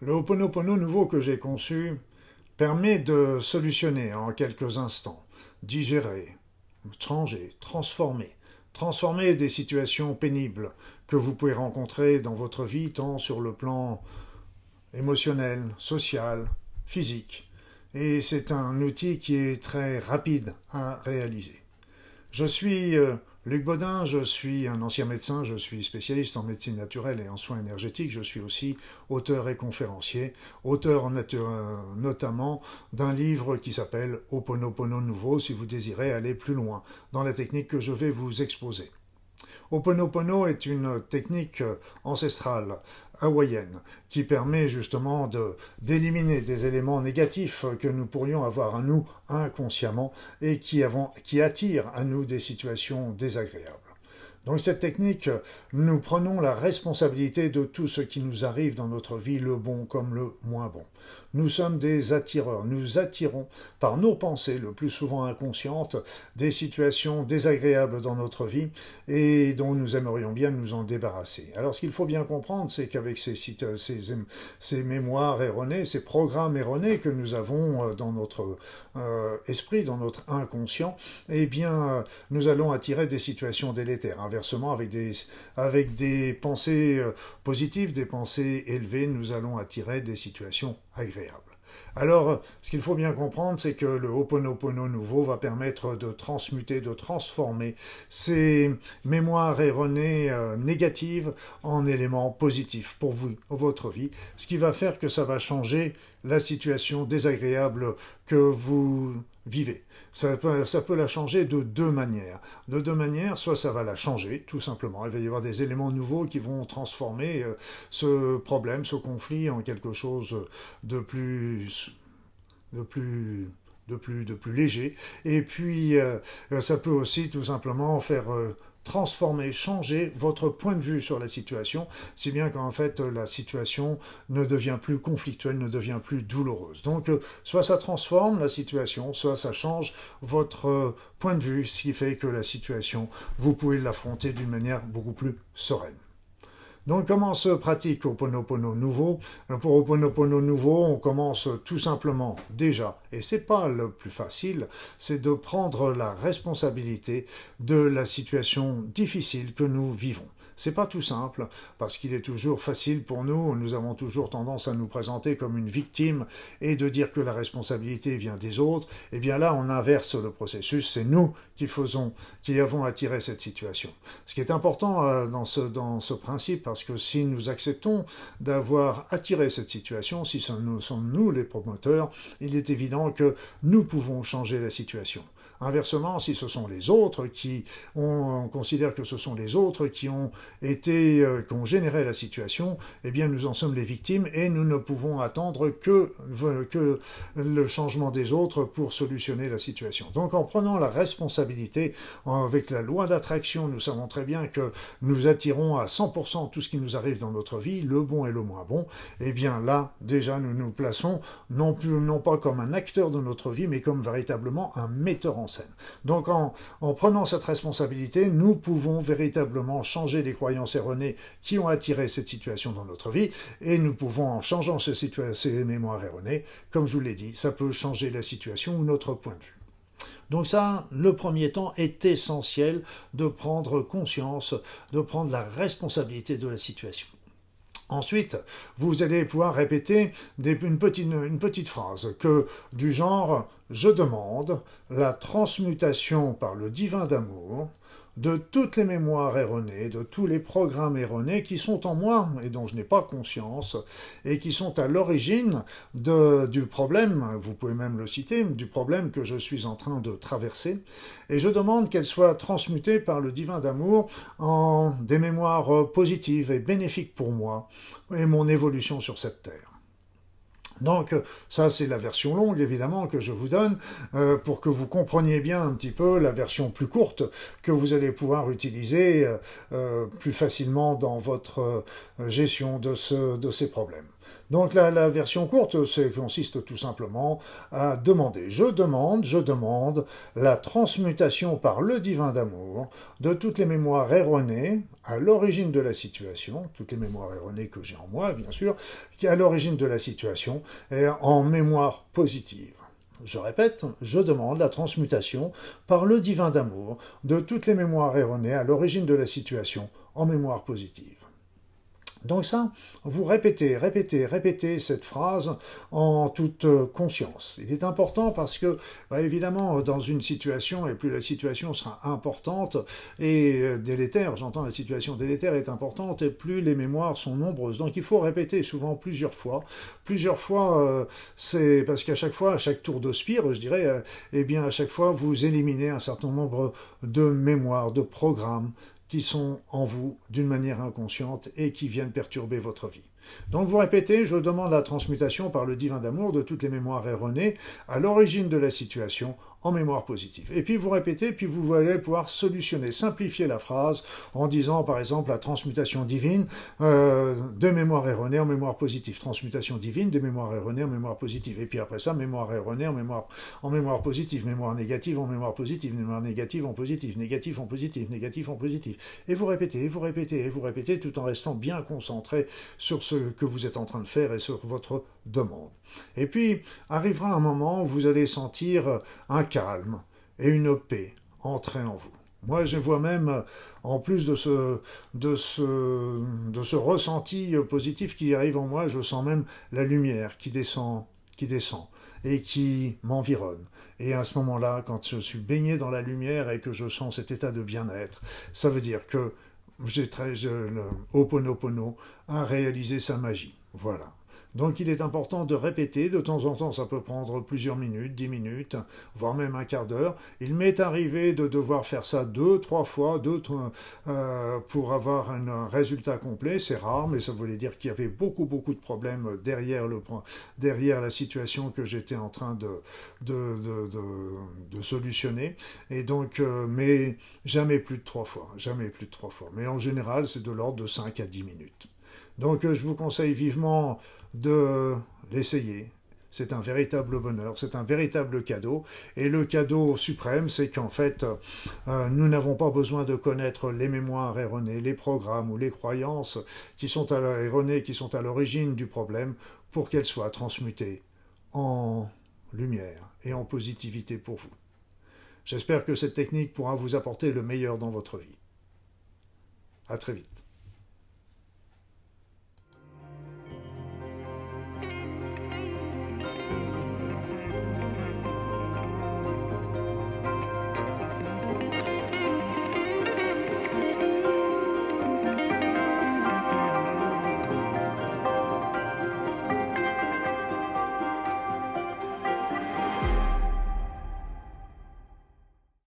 Le Ho'oponopono nouveau que j'ai conçu permet de solutionner en quelques instants, digérer, changer, transformer, transformer des situations pénibles que vous pouvez rencontrer dans votre vie tant sur le plan émotionnel, social, physique. Et c'est un outil qui est très rapide à réaliser. Je suis euh, Luc Baudin, je suis un ancien médecin, je suis spécialiste en médecine naturelle et en soins énergétiques, je suis aussi auteur et conférencier, auteur euh, notamment d'un livre qui s'appelle Oponopono Nouveau si vous désirez aller plus loin dans la technique que je vais vous exposer. Oponopono est une technique ancestrale hawaïenne qui permet justement d'éliminer des éléments négatifs que nous pourrions avoir à nous inconsciemment et qui attirent à nous des situations désagréables. Donc cette technique, nous prenons la responsabilité de tout ce qui nous arrive dans notre vie, le bon comme le moins bon. Nous sommes des attireurs, nous attirons par nos pensées, le plus souvent inconscientes, des situations désagréables dans notre vie et dont nous aimerions bien nous en débarrasser. Alors ce qu'il faut bien comprendre, c'est qu'avec ces, ces, ces, mémoires erronées, ces programmes erronés que nous avons euh, dans notre euh, esprit, dans notre inconscient, eh bien, euh, nous allons attirer des situations délétères inversement, avec des, avec des pensées euh, positives, des pensées élevées, nous allons attirer des situations agréables. Alors, ce qu'il faut bien comprendre, c'est que le Ho'oponopono nouveau va permettre de transmuter, de transformer ces mémoires erronées euh, négatives en éléments positifs pour vous, votre vie, ce qui va faire que ça va changer la situation désagréable que vous vivez. Ça peut, la changer de deux manières. De deux manières, soit ça va la changer, tout simplement. Il va y avoir des éléments nouveaux qui vont transformer euh, ce problème, ce conflit en quelque chose de plus... de plus de plus, de plus léger. Et puis, euh, ça peut aussi tout simplement faire euh, transformer, changer votre point de vue sur la situation, si bien qu'en fait euh, la situation ne devient plus conflictuelle, ne devient plus douloureuse. Donc euh, soit ça transforme la situation, soit ça change votre euh, point de vue, ce qui fait que la situation, vous pouvez l'affronter d'une manière beaucoup plus sereine. Donc comment se pratique Oponopono nouveau Pour Oponopono nouveau, on commence tout simplement déjà, et c'est pas le plus facile, c'est de prendre la responsabilité de la situation difficile que nous vivons. C'est pas tout simple, parce qu'il est toujours facile pour nous, nous avons toujours tendance à nous présenter comme une victime et de dire que la responsabilité vient des autres. Eh bien là, on inverse le processus, c'est nous qui faisons, qui avons attiré cette situation. Ce qui est important euh, dans ce, dans ce principe, parce que si nous acceptons d'avoir attiré cette situation, si ce sont nous les promoteurs, il est évident que nous pouvons changer la situation. Inversement, si ce sont les autres qui ont, on considère que ce sont les autres qui ont été, euh, qui ont généré la situation, eh bien nous en sommes les victimes et nous ne pouvons attendre que, que le changement des autres pour solutionner la situation. Donc en prenant la responsabilité avec la loi d'attraction, nous savons très bien que nous attirons à 100% tout ce qui nous arrive dans notre vie, le bon et le moins bon, eh bien là, déjà, nous nous plaçons non, plus, non pas comme un acteur de notre vie, mais comme véritablement un metteur en scène. Donc en, prenant cette responsabilité, nous pouvons véritablement changer les croyances erronées qui ont attiré cette situation dans notre vie, et nous pouvons, en changeant ces, ces mémoires erronées, comme je vous l'ai dit, ça peut changer la situation ou notre point de vue. Donc ça, le premier temps est essentiel de prendre conscience, de prendre la responsabilité de la situation. Ensuite, vous allez pouvoir répéter une, petite, une petite phrase que du genre ⁇ Je demande la transmutation par le divin d'amour ⁇ de toutes les mémoires erronées, de tous les programmes erronés qui sont en moi et dont je n'ai pas conscience et qui sont à l'origine du problème, vous pouvez même le citer, du problème que je suis en train de traverser. Et je demande qu'elle soient transmutée par le divin d'amour en des mémoires positives et bénéfiques pour moi et mon évolution sur cette terre. Donc euh, ça c'est la version longue évidemment que je vous donne euh, pour que vous compreniez bien un petit peu la version plus courte que vous allez pouvoir utiliser euh, plus facilement dans votre gestion de, ce, de ces problèmes. Donc la, version courte consiste tout simplement à demander. Je demande, je demande la transmutation par le divin d'amour de toutes les mémoires erronées à l'origine de la situation, toutes les mémoires erronées que j'ai en moi bien sûr, qui à l'origine de la situation est en mémoire positive. Je répète, je demande la transmutation par le divin d'amour de toutes les mémoires erronées à l'origine de la situation en mémoire positive. Donc ça, vous répétez, répétez, répétez cette phrase en toute euh, conscience. Il est important parce que, bah, évidemment, euh, dans une situation, et plus la situation sera importante et euh, délétère, j'entends la situation délétère est importante, et plus les mémoires sont nombreuses. Donc il faut répéter souvent plusieurs fois. Plusieurs fois, c'est parce qu'à chaque fois, à chaque tour de spire, je dirais, eh bien, à chaque fois, vous éliminez un certain nombre de mémoires, de programmes, qui sont en vous d'une manière inconsciente et qui viennent perturber votre vie. Donc vous répétez, je demande la transmutation par le divin d'amour de toutes les mémoires erronées à l'origine de la situation en mémoire positive. Et puis vous répétez, puis vous allez pouvoir solutionner, simplifier la phrase en disant par exemple la transmutation divine euh, de mémoire erronée en mémoire positive, transmutation divine de mémoire erronée en mémoire positive. Et puis après ça, mémoire erronée en mémoire, en mémoire positive, mémoire négative en mémoire positive, mémoire négative en positive, négative en positive, négative en positive. Et vous répétez, vous répétez, et vous répétez tout en restant bien concentré sur ce que vous êtes en train de faire et sur votre demande. Et puis arrivera un moment où vous allez sentir un calme et une paix entrer en vous. Moi, je vois même, en plus de ce, de ce, de ce ressenti positif qui arrive en moi, je sens même la lumière qui descend, qui descend et qui m'environne. Et à ce moment-là, quand je suis baigné dans la lumière et que je sens cet état de bien-être, ça veut dire que j'ai très, jeune Oponopono a réalisé sa magie. Voilà. Donc il est important de répéter, de temps en temps ça peut prendre plusieurs minutes, dix minutes, voire même un quart d'heure. Il m'est arrivé de devoir faire ça deux, trois fois, deux, euh, pour avoir un, résultat complet. C'est rare, mais ça voulait dire qu'il y avait beaucoup, beaucoup de problèmes derrière, le, derrière la situation que j'étais en train de, de, de, de, solutionner. Et donc, euh, mais jamais plus de trois fois, jamais plus de trois fois. Mais en général, c'est de l'ordre de cinq à dix minutes. Donc euh, je vous conseille vivement de l'essayer. C'est un véritable bonheur, c'est un véritable cadeau. Et le cadeau suprême, c'est qu'en fait, euh, nous n'avons pas besoin de connaître les mémoires erronées, les programmes ou les croyances qui sont à erronées, qui sont à l'origine du problème, pour qu'elles soient transmutées en lumière et en positivité pour vous. J'espère que cette technique pourra vous apporter le meilleur dans votre vie. À très vite.